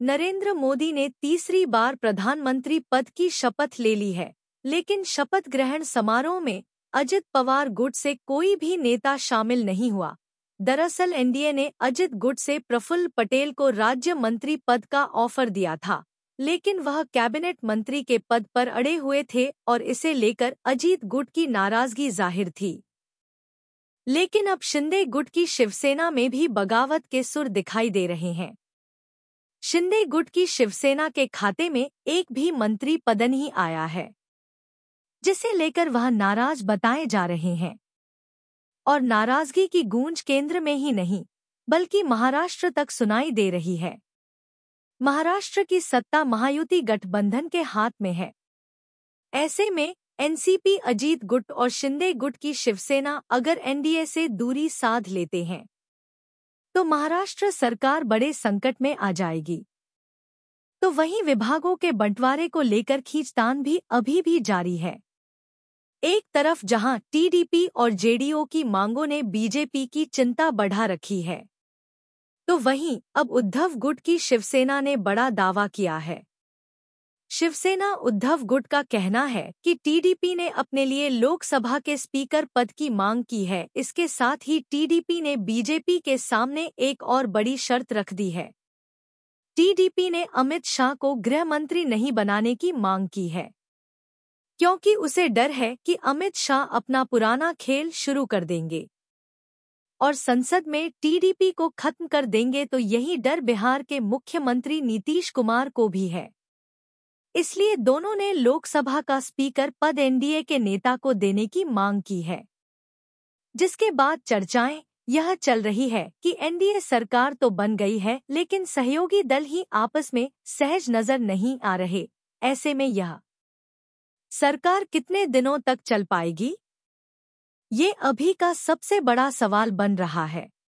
नरेंद्र मोदी ने तीसरी बार प्रधानमंत्री पद की शपथ ले ली है लेकिन शपथ ग्रहण समारोह में अजित पवार गुट से कोई भी नेता शामिल नहीं हुआ दरअसल एनडीए ने अजित गुट से प्रफुल्ल पटेल को राज्य मंत्री पद का ऑफर दिया था लेकिन वह कैबिनेट मंत्री के पद पर अड़े हुए थे और इसे लेकर अजीत गुट की नाराजगी जाहिर थी लेकिन अब शिंदे गुट की शिवसेना में भी बगावत के सुर दिखाई दे रहे हैं शिंदे गुट की शिवसेना के खाते में एक भी मंत्री पद नहीं आया है जिसे लेकर वह नाराज बताए जा रहे हैं और नाराजगी की गूंज केंद्र में ही नहीं बल्कि महाराष्ट्र तक सुनाई दे रही है महाराष्ट्र की सत्ता महायुति गठबंधन के हाथ में है ऐसे में एनसीपी अजीत गुट और शिंदे गुट की शिवसेना अगर एनडीए से दूरी साध लेते हैं तो महाराष्ट्र सरकार बड़े संकट में आ जाएगी तो वहीं विभागों के बंटवारे को लेकर खींचतान भी अभी भी जारी है एक तरफ जहां टीडीपी और जेडीओ की मांगों ने बीजेपी की चिंता बढ़ा रखी है तो वहीं अब उद्धव गुट की शिवसेना ने बड़ा दावा किया है शिवसेना उद्धव गुट का कहना है कि टीडीपी ने अपने लिए लोकसभा के स्पीकर पद की मांग की है इसके साथ ही टीडीपी ने बीजेपी के सामने एक और बड़ी शर्त रख दी है टीडीपी ने अमित शाह को गृह मंत्री नहीं बनाने की मांग की है क्योंकि उसे डर है कि अमित शाह अपना पुराना खेल शुरू कर देंगे और संसद में टीडीपी को खत्म कर देंगे तो यही डर बिहार के मुख्यमंत्री नीतीश कुमार को भी है इसलिए दोनों ने लोकसभा का स्पीकर पद एनडीए के नेता को देने की मांग की है जिसके बाद चर्चाएं यह चल रही है कि एनडीए सरकार तो बन गई है लेकिन सहयोगी दल ही आपस में सहज नजर नहीं आ रहे ऐसे में यह सरकार कितने दिनों तक चल पाएगी ये अभी का सबसे बड़ा सवाल बन रहा है